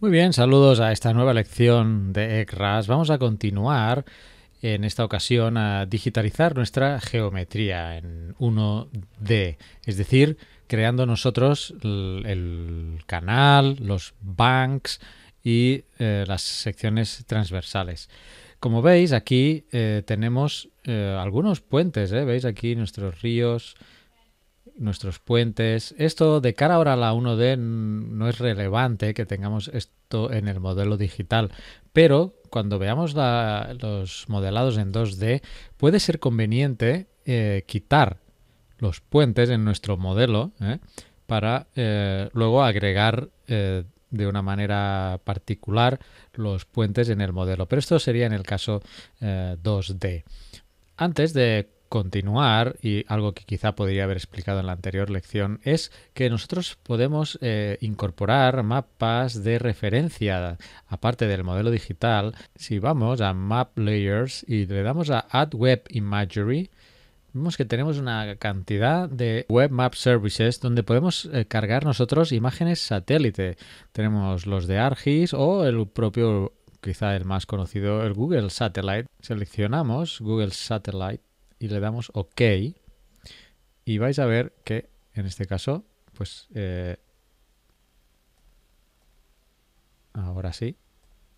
Muy bien, saludos a esta nueva lección de ECRAS. Vamos a continuar en esta ocasión a digitalizar nuestra geometría en 1D, es decir, creando nosotros el, canal, los banks y eh, las secciones transversales. Como veis, aquí eh, tenemos eh, algunos puentes, ¿veis? Aquí nuestros ríos, nuestros puentes. Esto de cara ahora a la 1D no es relevante que tengamos esto en el modelo digital, pero cuando veamos los modelados en 2D puede ser conveniente eh, quitar los puentes en nuestro modelo eh, para eh, luego agregar de una manera particular los puentes en el modelo. Pero esto sería en el caso 2D. Antes de continuar, y algo que quizá podría haber explicado en la anterior lección, es que nosotros podemos eh, incorporar mapas de referencia, aparte del modelo digital. Si vamos a Map Layers y le damos a Add Web Imagery, vemos que tenemos una cantidad de web map services donde podemos eh, cargar nosotros imágenes satélite. Tenemos los de ARGIS o el propio, quizá el más conocido, el Google Satellite. Seleccionamos Google Satellite y le damos OK. Y vais a ver que en este caso, pues eh, ahora sí,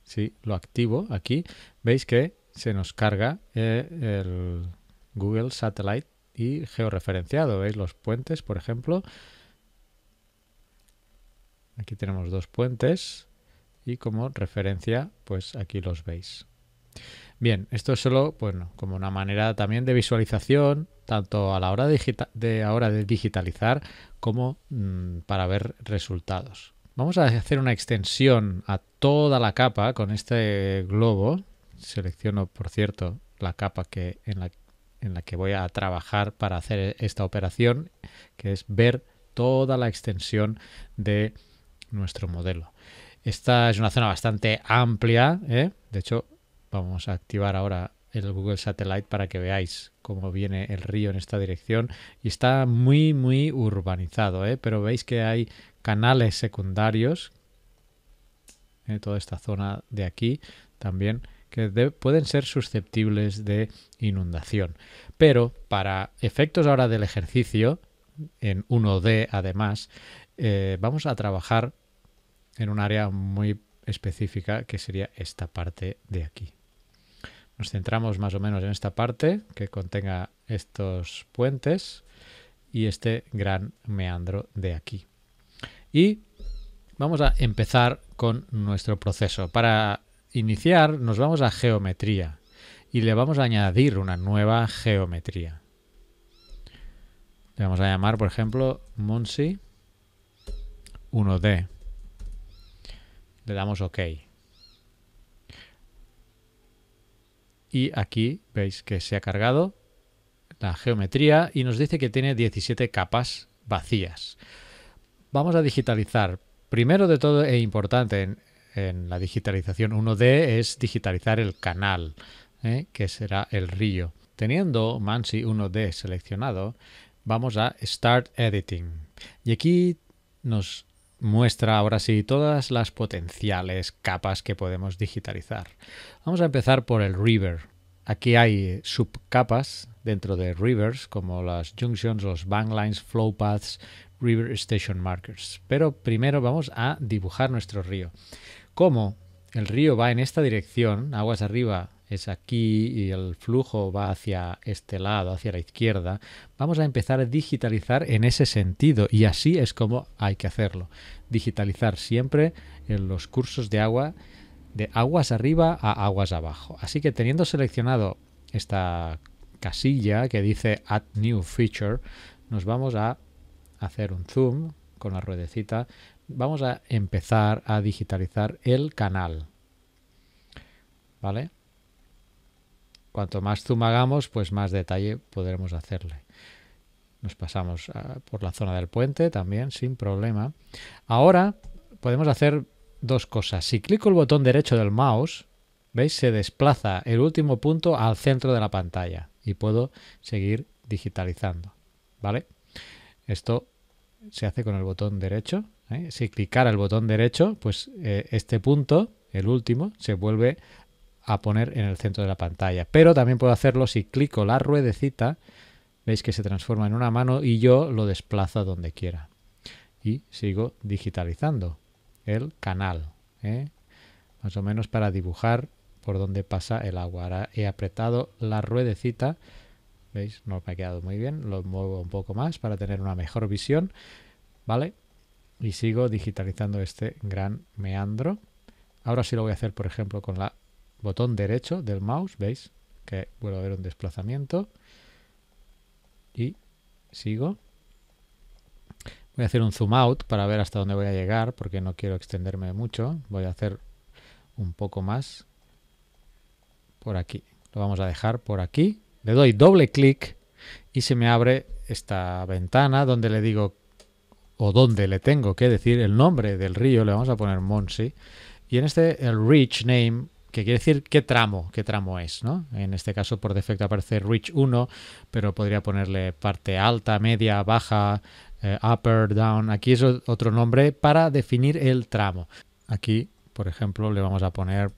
si lo activo aquí, veis que se nos carga eh, el Google Satellite y georreferenciado. ¿Veis los puentes, por ejemplo? Aquí tenemos dos puentes y como referencia, pues aquí los veis. Bien, esto es solo, bueno, como una manera también de visualización, tanto a la hora de, ahora de digitalizar como mm, para ver resultados. Vamos a hacer una extensión a toda la capa con este globo. Selecciono, por cierto, la capa que, en, la, en la que voy a trabajar para hacer esta operación, que es ver toda la extensión de nuestro modelo. Esta es una zona bastante amplia, ¿eh? de hecho Vamos a activar ahora el Google Satellite para que veáis cómo viene el río en esta dirección. Y está muy, muy urbanizado, ¿eh? pero veis que hay canales secundarios. en ¿eh? Toda esta zona de aquí también que pueden ser susceptibles de inundación. Pero para efectos ahora del ejercicio, en 1D además, eh, vamos a trabajar en un área muy específica que sería esta parte de aquí. Nos centramos más o menos en esta parte que contenga estos puentes y este gran meandro de aquí. Y vamos a empezar con nuestro proceso. Para iniciar nos vamos a geometría y le vamos a añadir una nueva geometría. Le vamos a llamar, por ejemplo, Monsi 1D. Le damos OK. y aquí veis que se ha cargado la geometría y nos dice que tiene 17 capas vacías. Vamos a digitalizar. Primero de todo e importante en, la digitalización 1D es digitalizar el canal, ¿eh? que será el río. Teniendo Mansi 1D seleccionado, vamos a Start Editing. Y aquí nos muestra ahora sí todas las potenciales capas que podemos digitalizar. Vamos a empezar por el river. Aquí hay subcapas dentro de rivers como las junctions, los bank lines, flow paths, river station markers. Pero primero vamos a dibujar nuestro río. ¿Cómo? El río va en esta dirección, aguas arriba es aquí y el flujo va hacia este lado, hacia la izquierda, vamos a empezar a digitalizar en ese sentido y así es como hay que hacerlo. Digitalizar siempre en los cursos de agua de aguas arriba a aguas abajo. Así que teniendo seleccionado esta casilla que dice Add New Feature, nos vamos a hacer un zoom con la ruedecita. Vamos a empezar a digitalizar el canal. ¿Vale? Cuanto más zoom pues más detalle podremos hacerle. Nos pasamos ah, por la zona del puente también, sin problema. Ahora podemos hacer dos cosas. Si clico el botón derecho del mouse, ¿veis? Se desplaza el último punto al centro de la pantalla y puedo seguir digitalizando. ¿Vale? Esto se hace con el botón derecho. ¿eh? Si clicara el botón derecho, pues eh, este punto, el último, se vuelve a poner en el centro de la pantalla. Pero también puedo hacerlo si clico la ruedecita, veis que se transforma en una mano y yo lo desplazo donde quiera. Y sigo digitalizando el canal, ¿eh? más o menos para dibujar por donde pasa el agua. Ahora he apretado la ruedecita, veis, no me ha quedado muy bien, lo muevo un poco más para tener una mejor visión, ¿vale? Y sigo digitalizando este gran meandro. Ahora sí lo voy a hacer, por ejemplo, con la botón derecho del mouse, veis que vuelve a ver un desplazamiento y sigo. Voy a hacer un zoom out para ver hasta dónde voy a llegar porque no quiero extenderme mucho. Voy a hacer un poco más por aquí. Lo vamos a dejar por aquí. Le doy doble clic y se me abre esta ventana donde le digo o donde le tengo que decir el nombre del río. Le vamos a poner Monsi. Y en este el reach name que quiere decir qué tramo, qué tramo es, ¿no? En este caso por defecto aparece rich 1, pero podría ponerle parte alta, media, baja, eh, upper, down. Aquí es otro nombre para definir el tramo. Aquí, por ejemplo, le vamos a poner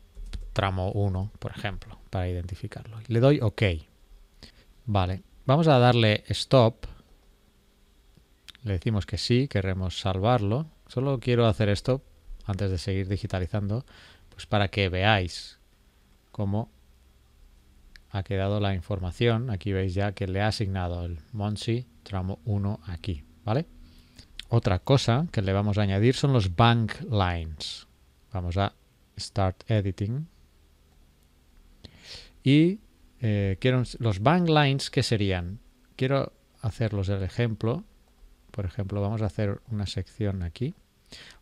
tramo 1, por ejemplo, para identificarlo. Le doy OK. Vale, vamos a darle Stop. Le decimos que sí, queremos salvarlo. Solo quiero hacer esto antes de seguir digitalizando pues para que veáis cómo ha quedado la información. Aquí veis ya que le ha asignado el Monsi tramo 1 aquí, ¿vale? Otra cosa que le vamos a añadir son los bank lines. Vamos a Start Editing. Y eh, quiero los bank lines, ¿qué serían? Quiero hacerlos el ejemplo. Por ejemplo, vamos a hacer una sección aquí.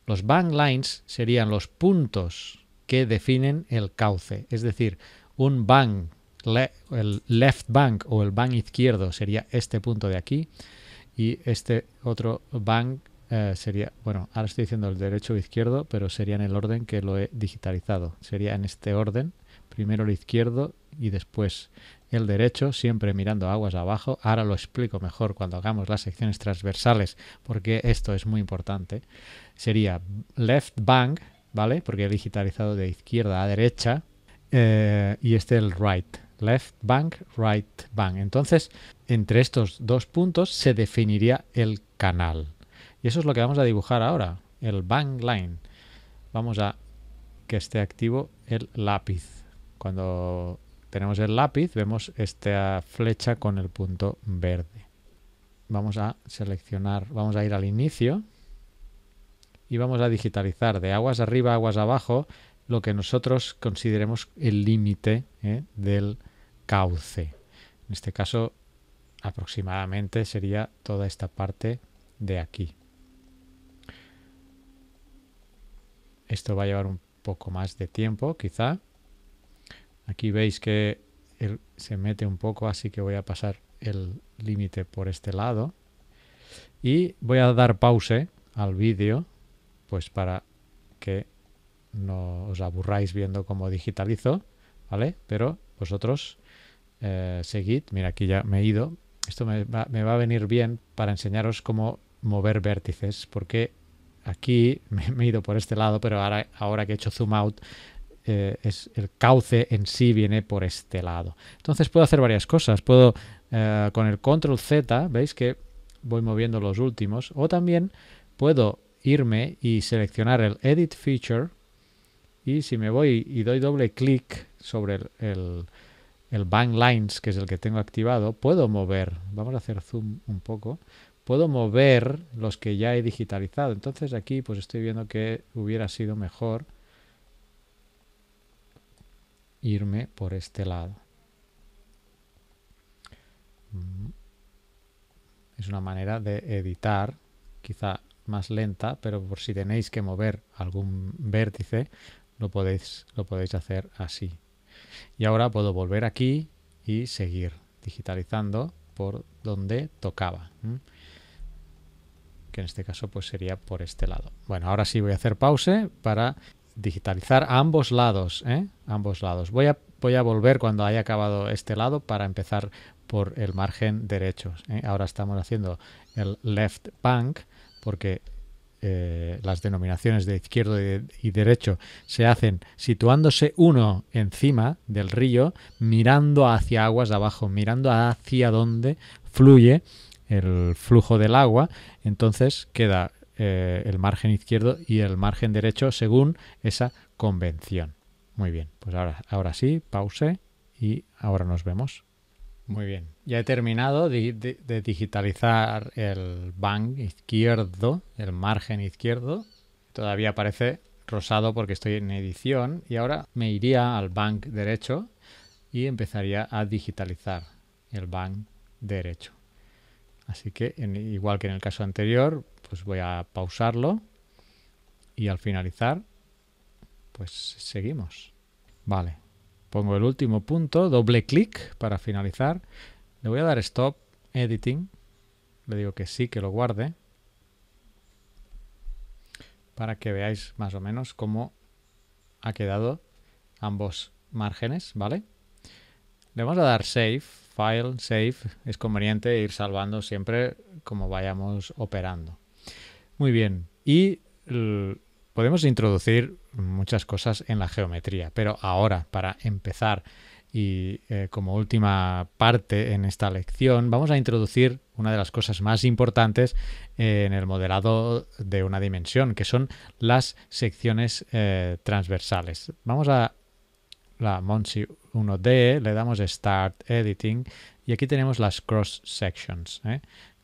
Los bank lines serían los puntos que definen el cauce. Es decir, un bank, el left bank o el bank izquierdo sería este punto de aquí y este otro bank eh, sería, bueno, ahora estoy diciendo el derecho o izquierdo, pero sería en el orden que lo he digitalizado. Sería en este orden, primero el izquierdo y después el derecho, siempre mirando aguas abajo. Ahora lo explico mejor cuando hagamos las secciones transversales, porque esto es muy importante. Sería left bank, ¿vale? Porque he digitalizado de izquierda a derecha eh, y este el right, left bank, right bank. Entonces, entre estos dos puntos se definiría el canal. Y eso es lo que vamos a dibujar ahora, el bank line. Vamos a que esté activo el lápiz. Cuando tenemos el lápiz, vemos esta flecha con el punto verde. Vamos a seleccionar, vamos a ir al inicio y vamos a digitalizar de aguas arriba, a aguas abajo, lo que nosotros consideremos el límite ¿eh? del cauce. En este caso, aproximadamente sería toda esta parte de aquí. Esto va a llevar un poco más de tiempo, quizá. Aquí veis que se mete un poco, así que voy a pasar el límite por este lado. Y voy a dar pause al vídeo pues para que no os aburráis viendo cómo digitalizo, ¿vale? Pero vosotros eh, seguid, mira, aquí ya me he ido. Esto me va, a venir bien para enseñaros cómo mover vértices, porque aquí me, he ido por este lado, pero ahora, ahora que he hecho zoom out, eh, es, el cauce en sí viene por este lado. Entonces puedo hacer varias cosas. Puedo eh, con el control Z, veis que voy moviendo los últimos, o también puedo irme y seleccionar el Edit Feature. Y si me voy y doy doble clic sobre el, el, Bank Lines, que es el que tengo activado, puedo mover. Vamos a hacer zoom un poco puedo mover los que ya he digitalizado. Entonces aquí pues estoy viendo que hubiera sido mejor irme por este lado. Mm. Es una manera de editar quizá más lenta, pero por si tenéis que mover algún vértice, lo podéis, lo podéis hacer así. Y ahora puedo volver aquí y seguir digitalizando por donde tocaba. Que en este caso pues sería por este lado. Bueno, ahora sí voy a hacer pause para digitalizar ambos lados. ¿eh? Ambos lados. Voy a, voy a volver cuando haya acabado este lado para empezar por el margen derecho. ¿eh? Ahora estamos haciendo el left bank porque eh, las denominaciones de izquierdo y, derecho se hacen situándose uno encima del río, mirando hacia aguas de abajo, mirando hacia dónde fluye el flujo del agua, entonces queda eh, el margen izquierdo y el margen derecho según esa convención. Muy bien, pues ahora, ahora sí, pause y ahora nos vemos. Muy bien. Ya he terminado de, digitalizar el bank izquierdo, el margen izquierdo. Todavía aparece rosado porque estoy en edición y ahora me iría al bank derecho y empezaría a digitalizar el bank derecho. Así que en, igual que en el caso anterior, pues voy a pausarlo y al finalizar, pues seguimos. Vale, Pongo el último punto, doble clic para finalizar. Le voy a dar Stop Editing. Le digo que sí, que lo guarde. Para que veáis más o menos cómo ha quedado ambos márgenes, ¿vale? Le vamos a dar Save, File, Save. Es conveniente ir salvando siempre como vayamos operando. Muy bien. Y podemos introducir muchas cosas en la geometría. Pero ahora, para empezar y eh, como última parte en esta lección, vamos a introducir una de las cosas más importantes eh, en el modelado de una dimensión, que son las secciones eh, transversales. Vamos a la Monsi 1D, le damos Start Editing y aquí tenemos las cross sections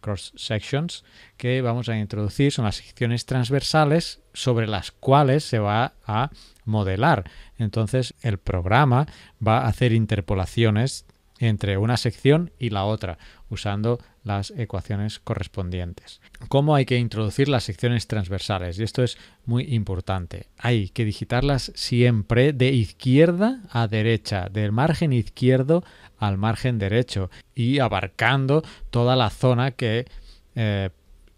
cross sections que vamos a introducir son las secciones transversales sobre las cuales se va a modelar. Entonces el programa va a hacer interpolaciones entre una sección y la otra, usando las ecuaciones correspondientes. ¿Cómo hay que introducir las secciones transversales? Y esto es muy importante. Hay que digitarlas siempre de izquierda a derecha, del margen izquierdo al margen derecho y abarcando toda la zona que eh,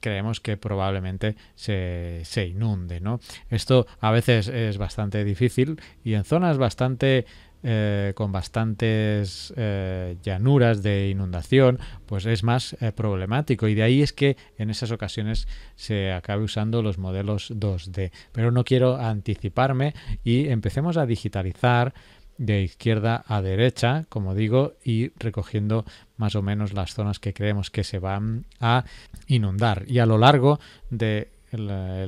creemos que probablemente se, se, inunde. ¿no? Esto a veces es bastante difícil y en zonas bastante eh, con bastantes eh, llanuras de inundación, pues es más eh, problemático. Y de ahí es que en esas ocasiones se acabe usando los modelos 2D. Pero no quiero anticiparme y empecemos a digitalizar de izquierda a derecha, como digo, y recogiendo más o menos las zonas que creemos que se van a inundar. Y a lo largo de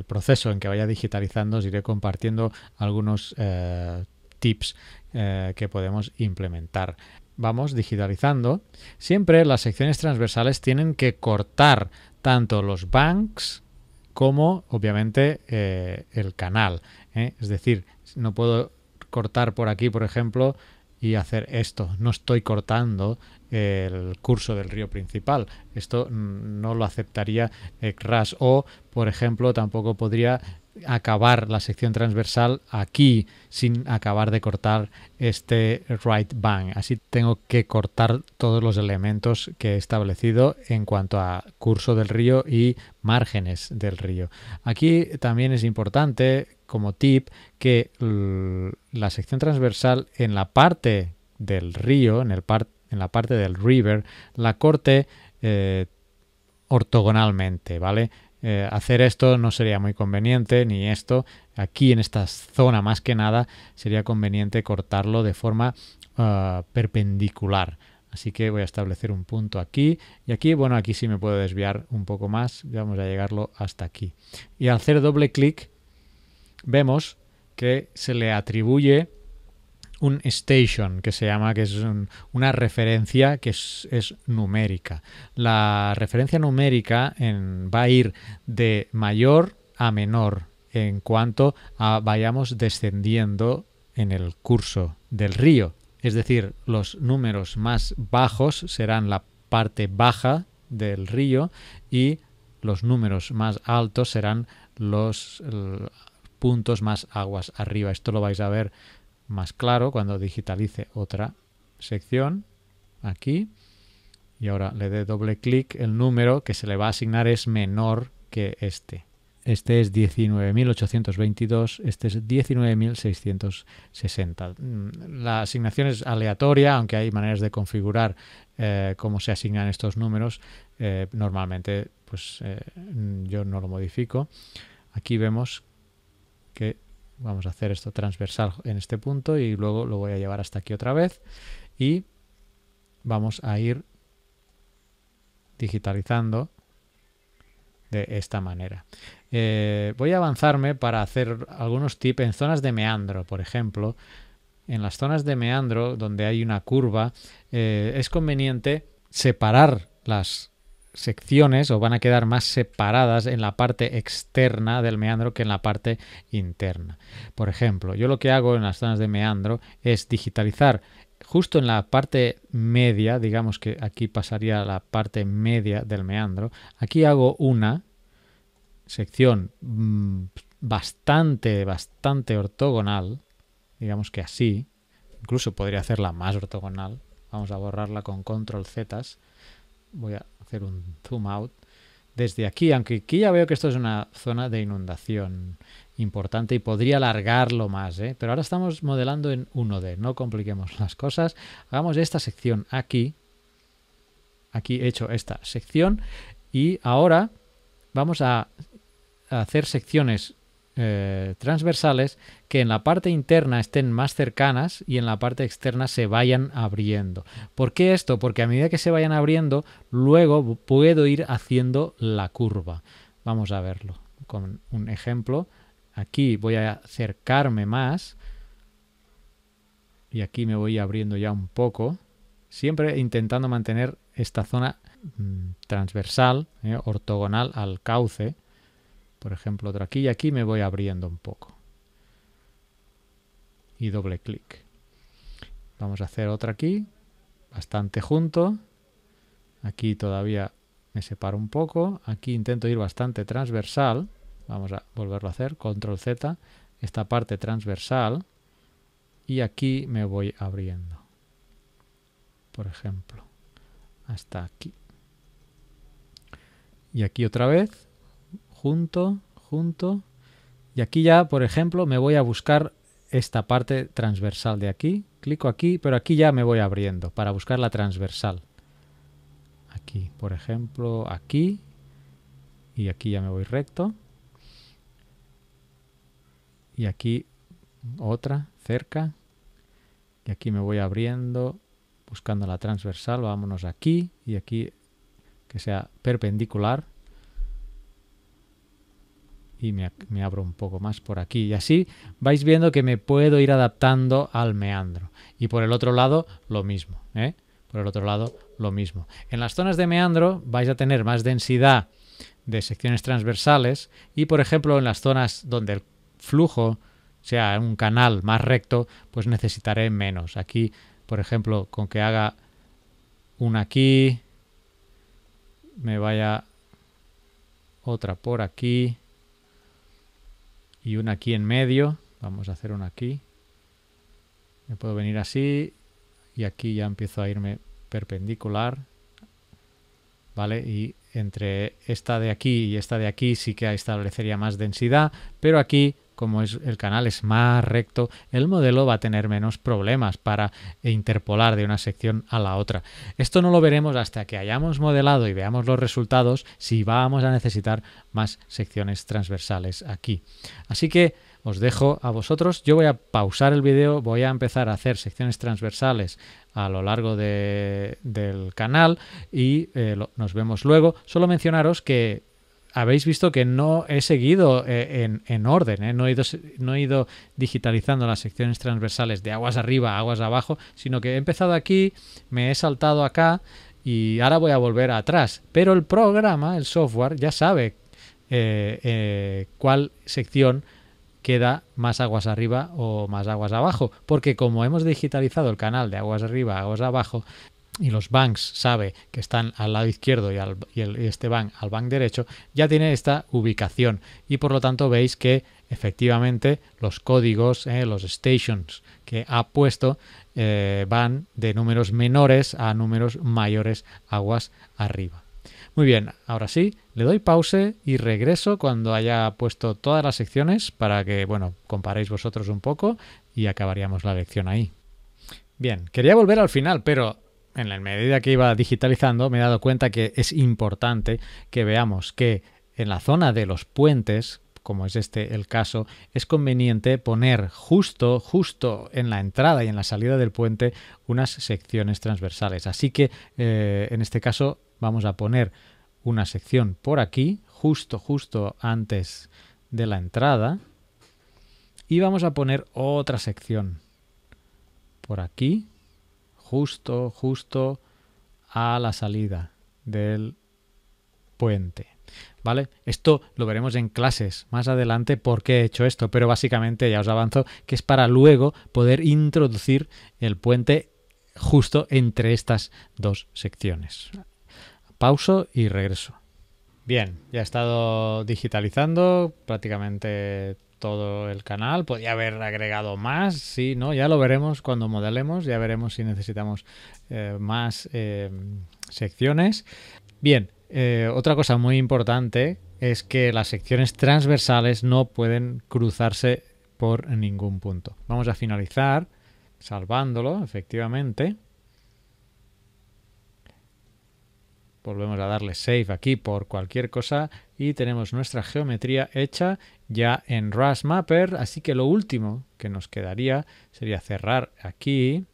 proceso en que vaya digitalizando os iré compartiendo algunos tips eh, que podemos implementar. Vamos digitalizando. Siempre las secciones transversales tienen que cortar tanto los banks como obviamente eh, el canal. ¿eh? Es decir, no puedo cortar por aquí, por ejemplo, y hacer esto. No estoy cortando el curso del río principal. Esto no lo aceptaría crash o, por ejemplo, tampoco podría acabar la sección transversal aquí sin acabar de cortar este right bank. Así tengo que cortar todos los elementos que he establecido en cuanto a curso del río y márgenes del río. Aquí también es importante como tip que la sección transversal en la parte del río, en, el en la parte del river, la corte eh, ortogonalmente, ¿vale? Eh, hacer esto no sería muy conveniente, ni esto. Aquí en esta zona más que nada sería conveniente cortarlo de forma ah, perpendicular. Así que voy a establecer un punto aquí y aquí, bueno, aquí sí me puedo desviar un poco más, vamos a llegarlo hasta aquí. Y al hacer doble clic vemos que se le atribuye un station que se llama, que es una referencia que es, numérica. La referencia numérica en, va a ir de mayor a menor en cuanto a vayamos descendiendo en el curso del río. Es decir, los números más bajos serán la parte baja del río y los números más altos serán los puntos más aguas arriba. Esto lo vais a ver más claro cuando digitalice otra sección aquí y ahora le dé doble clic, el número que se le va a asignar es menor que este. Este es 19.822, este es 19.660. Mm, la asignación es aleatoria, aunque hay maneras de configurar eh, cómo se asignan estos números. Eh, normalmente, pues eh, yo no lo modifico. Aquí vemos que Vamos a hacer esto transversal en este punto y luego lo voy a llevar hasta aquí otra vez. Y vamos a ir digitalizando de esta manera. Eh, voy a avanzarme para hacer algunos tips en zonas de meandro, por ejemplo. En las zonas de meandro, donde hay una curva, eh, es conveniente separar las secciones o van a quedar más separadas en la parte externa del meandro que en la parte interna. Por ejemplo, yo lo que hago en las zonas de meandro es digitalizar justo en la parte media, digamos que aquí pasaría la parte media del meandro, aquí hago una sección mm, bastante, bastante ortogonal, digamos que así, incluso podría hacerla más ortogonal, vamos a borrarla con control Z, voy a hacer un zoom out desde aquí, aunque aquí ya veo que esto es una zona de inundación importante y podría alargarlo más, ¿eh? pero ahora estamos modelando en 1D, no compliquemos las cosas, hagamos esta sección aquí, aquí he hecho esta sección y ahora vamos a hacer secciones eh, transversales que en la parte interna estén más cercanas y en la parte externa se vayan abriendo. ¿Por qué esto? Porque a medida que se vayan abriendo, luego puedo ir haciendo la curva. Vamos a verlo con un ejemplo. Aquí voy a acercarme más y aquí me voy abriendo ya un poco, siempre intentando mantener esta zona mm, transversal, eh, ortogonal al cauce. Por ejemplo, otra aquí y aquí me voy abriendo un poco. Y doble clic. Vamos a hacer otra aquí, bastante junto. Aquí todavía me separo un poco. Aquí intento ir bastante transversal. Vamos a volverlo a hacer, control Z, esta parte transversal. Y aquí me voy abriendo. Por ejemplo, hasta aquí. Y aquí otra vez junto, junto. Y aquí ya, por ejemplo, me voy a buscar esta parte transversal de aquí. Clico aquí, pero aquí ya me voy abriendo para buscar la transversal. Aquí, por ejemplo, aquí. Y aquí ya me voy recto. Y aquí otra, cerca. Y aquí me voy abriendo, buscando la transversal. Vámonos aquí y aquí que sea perpendicular y me, abro un poco más por aquí. Y así vais viendo que me puedo ir adaptando al meandro. Y por el otro lado, lo mismo. ¿eh? Por el otro lado, lo mismo. En las zonas de meandro vais a tener más densidad de secciones transversales y, por ejemplo, en las zonas donde el flujo sea un canal más recto, pues necesitaré menos. Aquí, por ejemplo, con que haga una aquí, me vaya otra por aquí y una aquí en medio. Vamos a hacer una aquí. Me puedo venir así y aquí ya empiezo a irme perpendicular. ¿Vale? Y entre esta de aquí y esta de aquí sí que establecería más densidad, pero aquí como es, el canal es más recto, el modelo va a tener menos problemas para interpolar de una sección a la otra. Esto no lo veremos hasta que hayamos modelado y veamos los resultados si vamos a necesitar más secciones transversales aquí. Así que os dejo a vosotros. Yo voy a pausar el vídeo, voy a empezar a hacer secciones transversales a lo largo del canal y eh, nos vemos luego. Solo mencionaros que habéis visto que no he seguido eh, en, orden, eh. no, he ido, digitalizando las secciones transversales de aguas arriba, aguas abajo, sino que he empezado aquí, me he saltado acá y ahora voy a volver atrás. Pero el programa, el software, ya sabe eh, cuál sección queda más aguas arriba o más aguas abajo, porque como hemos digitalizado el canal de aguas arriba, aguas abajo, y los banks sabe que están al lado izquierdo y, este bank al bank derecho, ya tiene esta ubicación y por lo tanto veis que efectivamente los códigos, eh, los stations que ha puesto eh, van de números menores a números mayores aguas arriba. Muy bien, ahora sí, le doy pause y regreso cuando haya puesto todas las secciones para que, bueno, comparéis vosotros un poco y acabaríamos la lección ahí. Bien, quería volver al final, pero en la medida que iba digitalizando, me he dado cuenta que es importante que veamos que en la zona de los puentes, como es este el caso, es conveniente poner justo, justo en la entrada y en la salida del puente unas secciones transversales. Así que eh, en este caso vamos a poner una sección por aquí, justo, justo antes de la entrada. Y vamos a poner otra sección por aquí, justo, justo a la salida del puente. ¿Vale? Esto lo veremos en clases más adelante porque he hecho esto, pero básicamente ya os avanzo que es para luego poder introducir el puente justo entre estas dos secciones. Pauso y regreso. Bien, ya he estado digitalizando prácticamente todo el canal. podría haber agregado más, si ¿no? Ya lo veremos cuando modelemos, ya veremos si necesitamos eh, más eh, secciones. Bien, eh, otra cosa muy importante es que las secciones transversales no pueden cruzarse por ningún punto. Vamos a finalizar salvándolo, efectivamente. Volvemos a darle save aquí por cualquier cosa y tenemos nuestra geometría hecha ya en RAS Mapper, así que lo último que nos quedaría sería cerrar aquí.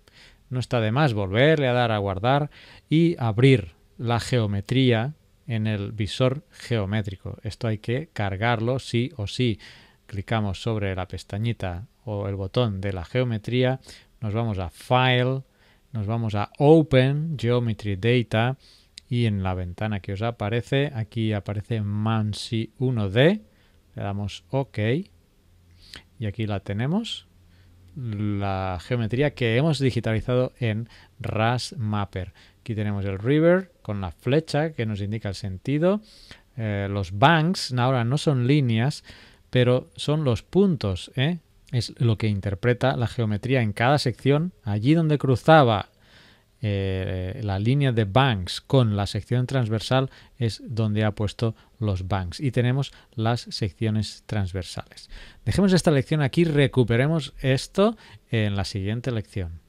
No está de más volverle a dar a guardar y abrir la geometría en el visor geométrico. Esto hay que cargarlo sí o sí. Clicamos sobre la pestañita o el botón de la geometría, nos vamos a File, nos vamos a Open Geometry Data y en la ventana que os aparece, aquí aparece Mansi 1D, le damos OK y aquí la tenemos, la geometría que hemos digitalizado en RAS Mapper. Aquí tenemos el river con la flecha que nos indica el sentido, eh, los banks ahora no son líneas, pero son los puntos, ¿eh? es lo que interpreta la geometría en cada sección, allí donde cruzaba eh, la línea de banks con la sección transversal es donde ha puesto los banks y tenemos las secciones transversales. Dejemos esta lección aquí, recuperemos esto en la siguiente lección.